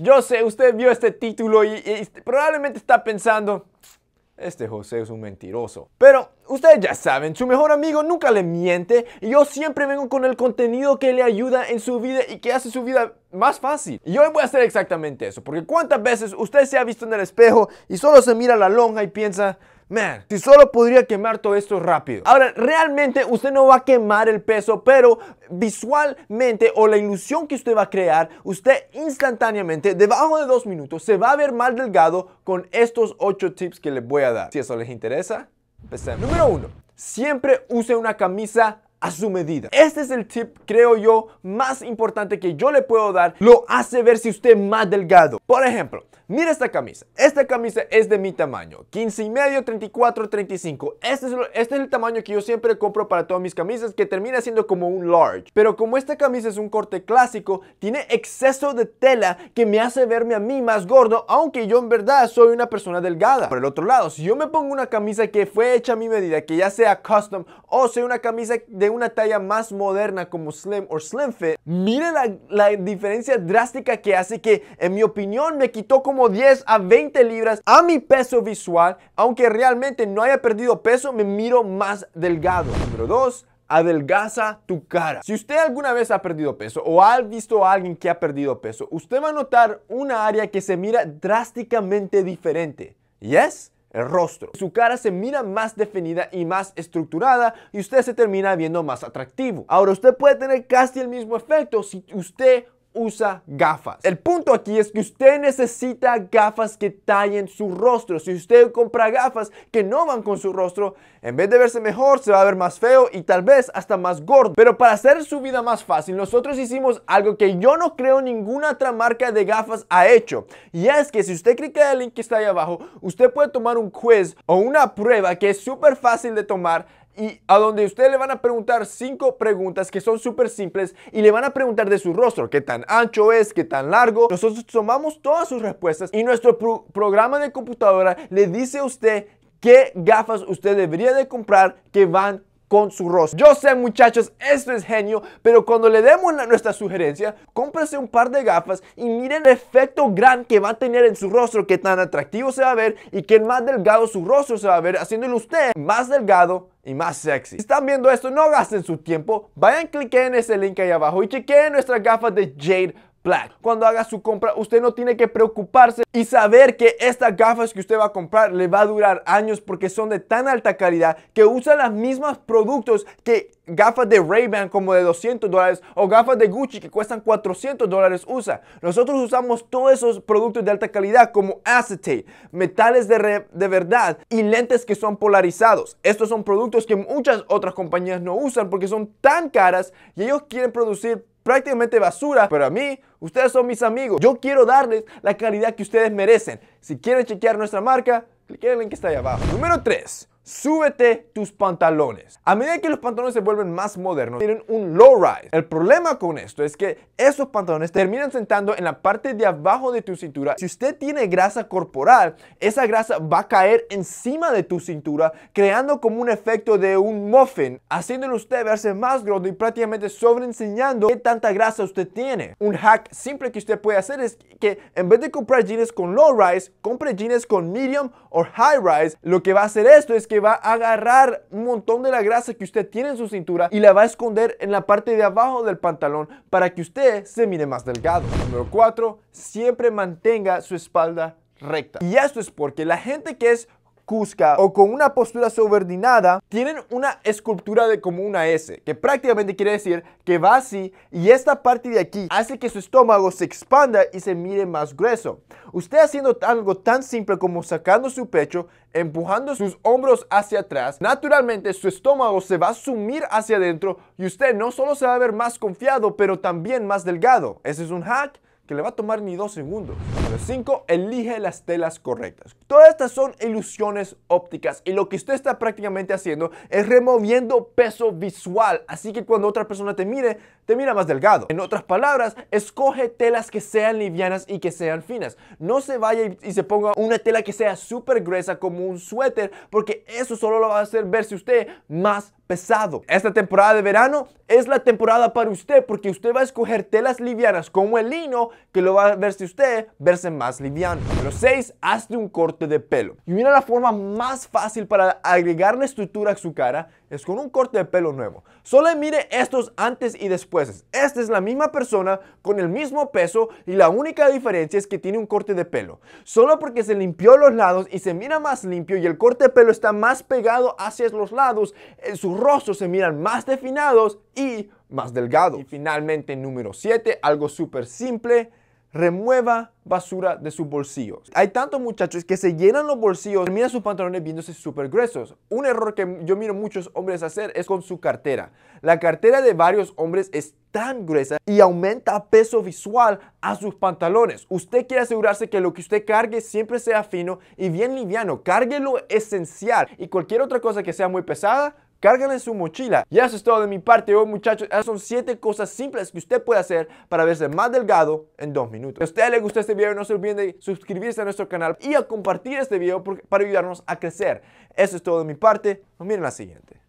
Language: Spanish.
Yo sé, usted vio este título y, este, probablemente está pensando, este José es un mentiroso. Pero ustedes ya saben, su mejor amigo nunca le miente y yo siempre vengo con el contenido que le ayuda en su vida y que hace su vida más fácil. Y hoy voy a hacer exactamente eso, porque cuántas veces usted se ha visto en el espejo y solo se mira la lonja y piensa, Man, si solo podría quemar todo esto rápido. Ahora, realmente usted no va a quemar el peso, pero visualmente o la ilusión que usted va a crear, usted instantáneamente, debajo de dos minutos, se va a ver más delgado con estos ocho tips que les voy a dar. Si eso les interesa, empecemos. Número uno, siempre use una camisa a su medida. Este es el tip, creo yo, más importante que yo le puedo dar. Lo hace ver si usted es más delgado. Por ejemplo, mira esta camisa. Esta camisa es de mi tamaño. 15 y medio, 34, 35. Este es, este es el tamaño que yo siempre compro para todas mis camisas, que termina siendo como un large. Pero como esta camisa es un corte clásico, tiene exceso de tela que me hace verme a mí más gordo, aunque yo en verdad soy una persona delgada. Por el otro lado, si yo me pongo una camisa que fue hecha a mi medida, que ya sea custom o sea una camisa de una talla más moderna como Slim o Slim Fit, mire la, diferencia drástica que hace que, en mi opinión, me quitó como 10 a 20 libras a mi peso visual. Aunque realmente no haya perdido peso, me miro más delgado. Número 2 adelgaza tu cara. Si usted alguna vez ha perdido peso o ha visto a alguien que ha perdido peso, usted va a notar una área que se mira drásticamente diferente. ¿Yes? el rostro. Su cara se mira más definida y más estructurada y usted se termina viendo más atractivo. Ahora, usted puede tener casi el mismo efecto si usted usa gafas. El punto aquí es que usted necesita gafas que tallen su rostro. Si usted compra gafas que no van con su rostro, en vez de verse mejor, se va a ver más feo y tal vez hasta más gordo. Pero para hacer su vida más fácil, nosotros hicimos algo que yo no creo ninguna otra marca de gafas ha hecho. Y es que si usted clica el link que está ahí abajo, usted puede tomar un quiz o una prueba que es súper fácil de tomar y a donde usted le van a preguntar cinco preguntas que son súper simples y le van a preguntar de su rostro, qué tan ancho es, qué tan largo. Nosotros tomamos todas sus respuestas y nuestro programa de computadora le dice a usted qué gafas usted debería de comprar que van con su rostro. Yo sé muchachos, esto es genio, pero cuando le demos nuestra sugerencia, cómprese un par de gafas y miren el efecto gran que va a tener en su rostro, que tan atractivo se va a ver y que más delgado su rostro se va a ver, haciéndolo usted más delgado y más sexy. Si están viendo esto, no gasten su tiempo. Vayan, cliquen en ese link ahí abajo y chequen nuestras gafas de Jade cuando haga su compra, usted no tiene que preocuparse y saber que estas gafas que usted va a comprar le va a durar años porque son de tan alta calidad que usan los mismos productos que gafas de Ray-Ban como de 200 dólares o gafas de Gucci que cuestan 400 dólares usa. Nosotros usamos todos esos productos de alta calidad como acetate, metales de, de verdad y lentes que son polarizados. Estos son productos que muchas otras compañías no usan porque son tan caras y ellos quieren producir prácticamente basura, pero a mí, ustedes son mis amigos. Yo quiero darles la calidad que ustedes merecen. Si quieren chequear nuestra marca, cliquen en el link que está ahí abajo. Número 3 súbete tus pantalones. A medida que los pantalones se vuelven más modernos, tienen un low rise. El problema con esto es que esos pantalones terminan sentando en la parte de abajo de tu cintura. Si usted tiene grasa corporal, esa grasa va a caer encima de tu cintura, creando como un efecto de un muffin, haciéndolo usted verse más gordo y prácticamente sobre enseñando qué tanta grasa usted tiene. Un hack simple que usted puede hacer es que en vez de comprar jeans con low rise, compre jeans con medium o high rise. Lo que va a hacer esto es que va a agarrar un montón de la grasa que usted tiene en su cintura y la va a esconder en la parte de abajo del pantalón para que usted se mire más delgado. Número 4. Siempre mantenga su espalda recta. Y esto es porque la gente que es cusca o con una postura subordinada, tienen una escultura de como una S, que prácticamente quiere decir que va así y esta parte de aquí hace que su estómago se expanda y se mire más grueso. Usted haciendo algo tan simple como sacando su pecho, empujando sus hombros hacia atrás, naturalmente su estómago se va a sumir hacia adentro y usted no solo se va a ver más confiado, pero también más delgado. Ese es un hack que le va a tomar ni dos segundos. Número 5. Elige las telas correctas. Todas estas son ilusiones ópticas y lo que usted está prácticamente haciendo es removiendo peso visual. Así que cuando otra persona te mire, te mira más delgado. En otras palabras, escoge telas que sean livianas y que sean finas. No se vaya y, se ponga una tela que sea súper gruesa como un suéter porque eso solo lo va a hacer verse usted más pesado. Esta temporada de verano es la temporada para usted porque usted va a escoger telas livianas como el lino que lo va a verse usted verse más liviano. Número 6, hazte un corte de pelo. Y mira la forma más fácil para agregarle estructura a su cara es con un corte de pelo nuevo. Solo mire estos antes y después. Esta es la misma persona con el mismo peso y la única diferencia es que tiene un corte de pelo. Solo porque se limpió los lados y se mira más limpio y el corte de pelo está más pegado hacia los lados, en eh, sus rostro se miran más definados y más delgado Y finalmente número 7, algo súper simple remueva basura de sus bolsillos. Hay tantos muchachos que se llenan los bolsillos, terminan sus pantalones viéndose súper gruesos. Un error que yo miro muchos hombres hacer es con su cartera. La cartera de varios hombres es tan gruesa y aumenta peso visual a sus pantalones. Usted quiere asegurarse que lo que usted cargue siempre sea fino y bien liviano. Cargue esencial y cualquier otra cosa que sea muy pesada, Cárganle en su mochila. Y eso es todo de mi parte hoy, muchachos. Esas son 7 cosas simples que usted puede hacer para verse más delgado en 2 minutos. Si a usted le gustó este video, no se olviden de suscribirse a nuestro canal y a compartir este video para ayudarnos a crecer. Eso es todo de mi parte. Nos miren la siguiente.